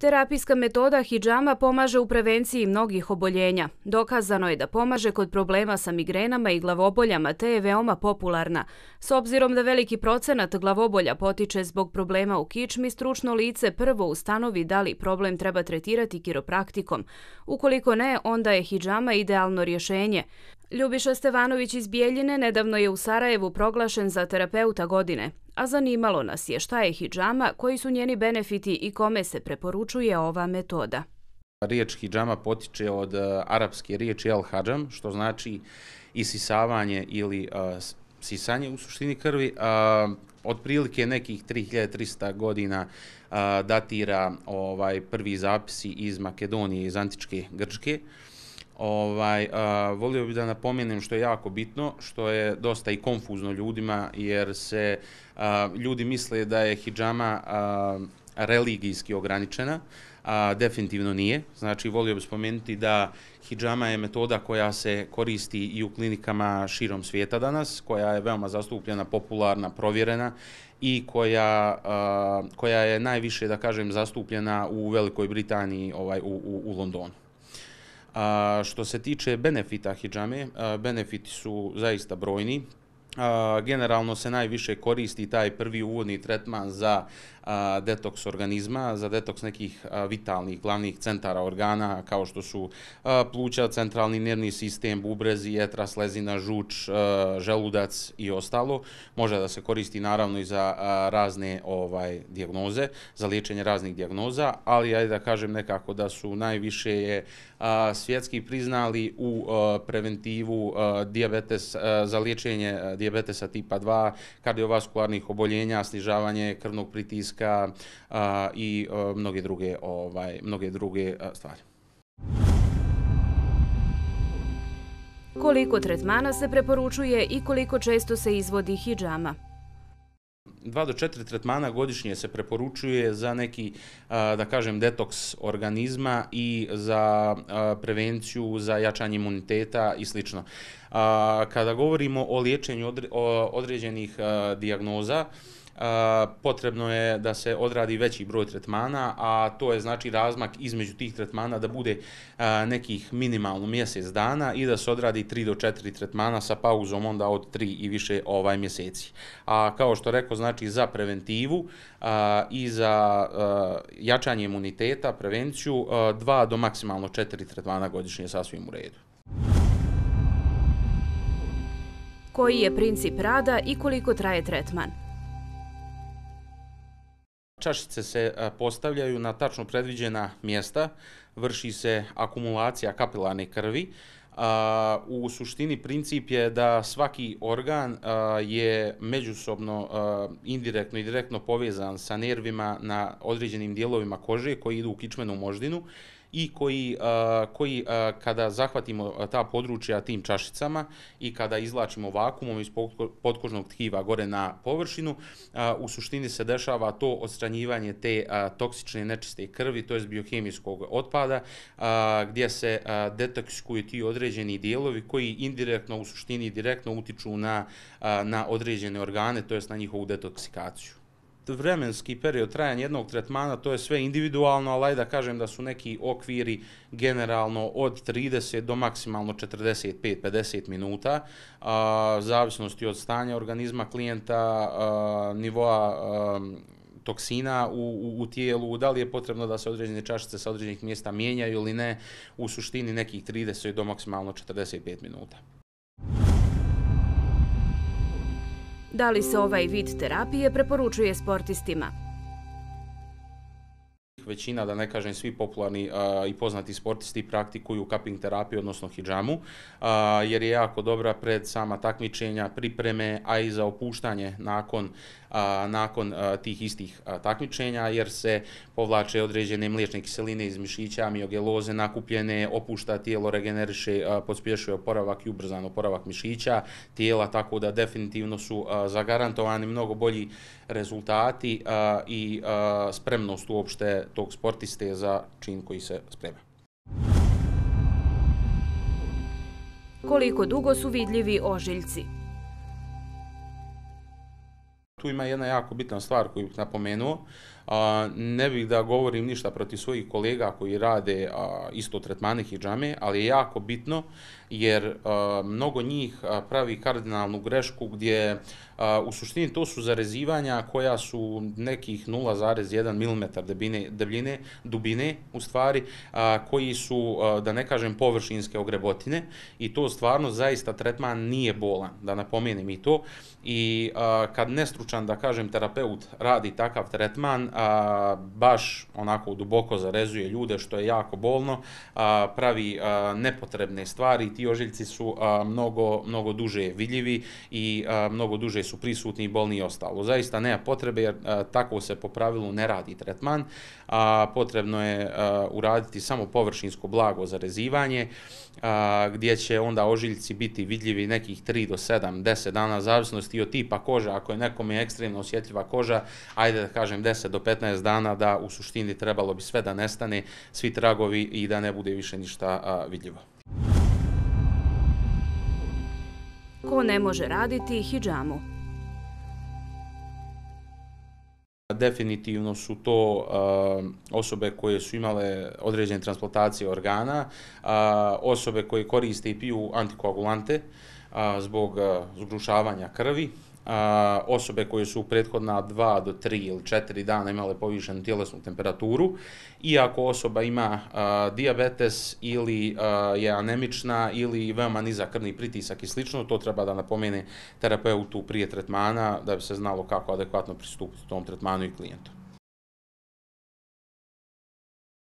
Terapijska metoda hijjama pomaže u prevenciji mnogih oboljenja. Dokazano je da pomaže kod problema sa migrenama i glavoboljama, te je veoma popularna. S obzirom da veliki procenat glavobolja potiče zbog problema u kičmi, stručno lice prvo ustanovi da li problem treba tretirati kiropraktikom. Ukoliko ne, onda je hijjama idealno rješenje. Ljubiša Stevanović iz Bijeljine nedavno je u Sarajevu proglašen za terapeuta godine, a zanimalo nas je šta je hijjama, koji su njeni benefiti i kome se preporučuje ova metoda. Riječ hijjama potiče od e, arapske riječi al hađam, što znači isisavanje ili e, sisanje u suštini krvi. Uh, otprilike nekih 3300 godina datira ovaj prvi zapisi iz Makedonije, iz antičke Grčke. Ovaj, a, volio bih da napomenem što je jako bitno, što je dosta i konfuzno ljudima, jer se a, ljudi misle da je hijjama a, religijski ograničena, a definitivno nije. Znači, volio bih spomenuti da hijjama je metoda koja se koristi i u klinikama širom svijeta danas, koja je veoma zastupljena, popularna, provjerena i koja, a, koja je najviše, da kažem, zastupljena u Velikoj Britaniji, ovaj, u, u, u Londonu. A, što se tiče benefita hijame, benefiti su zaista brojni, generalno se najviše koristi taj prvi uvodni tretman za detoks organizma, za detoks nekih vitalnih glavnih centara organa kao što su pluća, centralni nervni sistem, bubrezi, jetra, slezina, žuč, želudac i ostalo. Može da se koristi naravno i za razne ovaj dijagnoze, za liječenje raznih dijagnoza, ali ajde da kažem nekako da su najviše je svjetski priznali u preventivu diabetes, za liječenje diabetesa tipa 2, kardiovaskularnih oboljenja, snižavanje krvnog pritiska a, i a, e, mnoge druge, ovaj, mnoge druge a, e, stvari. Koliko tretmana se preporučuje i koliko često se izvodi hijjama? dva do četiri tretmana godišnje se preporučuje za neki, da kažem, detoks organizma i za prevenciju, za jačanje imuniteta i sl. Kada govorimo o liječenju određenih dijagnoza, potrebno je da se odradi veći broj tretmana, a to je znači razmak između tih tretmana da bude nekih minimalno mjesec dana i da se odradi 3 do 4 tretmana sa pauzom onda od 3 i više ovaj mjeseci. A kao što rekao, znači za preventivu i za jačanje imuniteta, prevenciju, 2 do maksimalno 4 tretmana godišnje sasvim u redu. Koji je princip rada i koliko traje tretman? Čašice se e, postavljaju na tačno predviđena mjesta, vrši se akumulacija kapilane krvi. U suštini princip je da svaki organ je međusobno indirektno i direktno povezan sa nervima na određenim dijelovima kože koji idu u kičmenu moždinu i koji, a, koji a, kada zahvatimo ta područja tim čašicama i kada izlačimo vakumom iz podkožnog tkiva gore na površinu, a, u suštini se dešava to odstranjivanje te a, toksične nečiste krvi, to je biohemijskog otpada, a, gdje se a, detoksikuju ti određeni dijelovi koji indirektno, u suštini direktno utiču na, a, na određene organe, to je na njihovu detoksikaciju vremenski period trajanja jednog tretmana, to je sve individualno, ali da kažem da su neki okviri generalno od 30 do maksimalno 45-50 minuta, a, zavisnosti od stanja organizma klijenta, a, nivoa a, toksina u, u, u tijelu, da li je potrebno da se određene čašice sa određenih mjesta mijenjaju ili ne, u suštini nekih 30 do maksimalno 45 minuta. Da li se ovaj vid terapije preporučuje sportistima? većina, da ne kažem svi popularni uh, i poznati sportisti praktikuju cupping terapiju, odnosno hijjamu, uh, jer je jako dobra pred sama takmičenja, pripreme, a i za opuštanje nakon a, nakon a, tih istih a, takmičenja jer se povlače određene mliječne kiseline iz mišića, miogeloze nakupljene, opušta tijelo, regeneriše, pospješuje oporavak i ubrzan oporavak mišića tijela, tako da definitivno su a, zagarantovani mnogo bolji rezultati a, i a, spremnost uopšte tog sportiste za čin koji se sprema. Koliko dugo su vidljivi ožiljci? Tu ima jedna jako bitna stvar koju bih napomenuo. A, ne bih da govorim ništa proti svojih kolega koji rade a, isto tretmane hijjame, ali je jako bitno jer a, mnogo njih pravi kardinalnu grešku gdje a, u suštini to su zarezivanja koja su nekih 0,1 mm debine, debljine, dubine u stvari, a, koji su, a, da ne kažem, površinske ogrebotine i to stvarno zaista tretman nije bolan, da napomenem i to. I a, kad nestručan, da kažem, terapeut radi takav tretman, a, baš onako duboko zarezuje ljude što je jako bolno, a, pravi a, nepotrebne stvari, ti ožiljci su a, mnogo, mnogo duže vidljivi i a, mnogo duže su prisutni i bolni i ostalo. Zaista nema potrebe jer a, tako se po pravilu ne radi tretman, a, potrebno je a, uraditi samo površinsko blago zarezivanje a, gdje će onda ožiljci biti vidljivi nekih 3 do 7, 10 dana zavisnosti od tipa kože, ako je nekome ekstremno osjetljiva koža, ajde da kažem 10 do 15 dana da u suštini trebalo bi sve da nestane, svi tragovi i da ne bude više ništa vidljivo. Ko ne može raditi hijjamu? Definitivno su to osobe koje su imale određene transplantacije organa, osobe koje koriste i piju antikoagulante zbog zgrušavanja krvi, osobe koje su prethodna 2 do 3 ili 4 dana imale povišenu tjelesnu temperaturu i ako osoba ima a, diabetes ili je anemična ili veoma nizak krvni pritisak i slično, to treba da napomene terapeutu prije tretmana da bi se znalo kako adekvatno pristupiti tom tretmanu i klijentu.